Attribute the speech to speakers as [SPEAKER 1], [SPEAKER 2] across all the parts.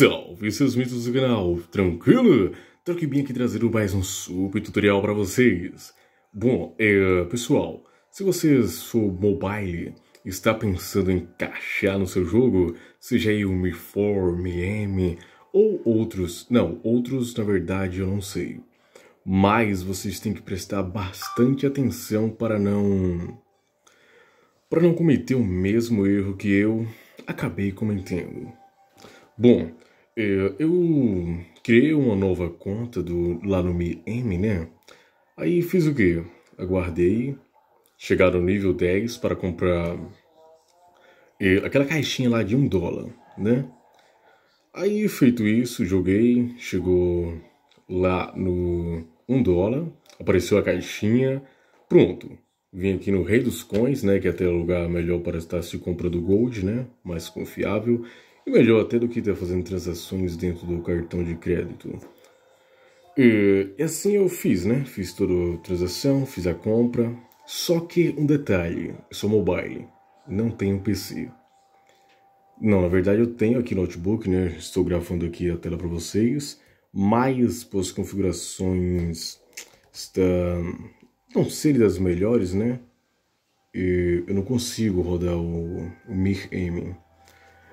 [SPEAKER 1] Salve seus mitos do canal, tranquilo? Troque bem aqui trazendo mais um super tutorial para vocês. Bom, é, pessoal, se vocês for mobile está pensando em encaixar no seu jogo, seja aí o Mi 4, Mi M ou outros, não, outros na verdade eu não sei. Mas vocês têm que prestar bastante atenção para não para não cometer o mesmo erro que eu acabei cometendo. Bom, é, eu criei uma nova conta do lá no Mi M, né? Aí fiz o quê? Aguardei chegar no nível 10 para comprar é, aquela caixinha lá de um dólar, né? Aí feito isso, joguei, chegou lá no um dólar, apareceu a caixinha, pronto. Vim aqui no Rei dos Coins, né, que é até o lugar melhor para estar se comprando gold, né, mais confiável melhor até do que estar tá fazendo transações dentro do cartão de crédito. E, e assim eu fiz, né? Fiz toda a transação, fiz a compra. Só que um detalhe: eu sou mobile, não tenho PC. Não, na verdade eu tenho aqui notebook, né? Estou gravando aqui a tela para vocês. Mas, pô, as configurações está... não seria das melhores, né? E eu não consigo rodar o, o Mir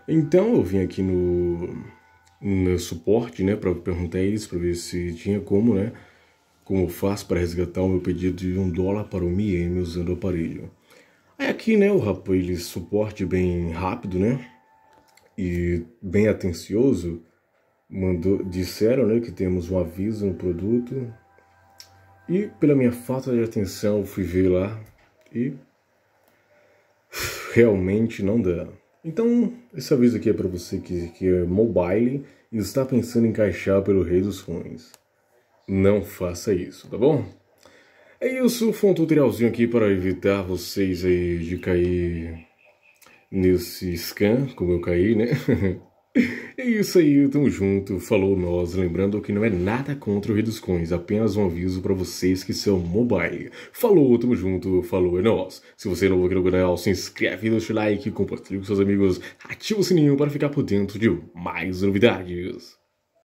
[SPEAKER 1] então eu vim aqui no, no suporte, né, para perguntar a eles para ver se tinha como, né, como eu faço para resgatar o meu pedido de um dólar para o Miem usando o aparelho. Aí aqui, né, o rapaz, ele suporte bem rápido, né, e bem atencioso, mandou, disseram, né, que temos um aviso no produto. E pela minha falta de atenção, fui ver lá e realmente não dá. Então, esse aviso aqui é para você que, que é mobile e está pensando em encaixar pelo rei dos fones. Não faça isso, tá bom? É isso, foi um tutorialzinho aqui para evitar vocês aí de cair nesse scan, como eu caí, né? É isso aí, tamo junto, falou nós. Lembrando que não é nada contra o Rei dos Coins, apenas um aviso para vocês que são mobile. Falou, tamo junto, falou, é nós. Se você é novo aqui no canal, se inscreve, deixa o like, compartilha com seus amigos, ativa o sininho para ficar por dentro de mais novidades.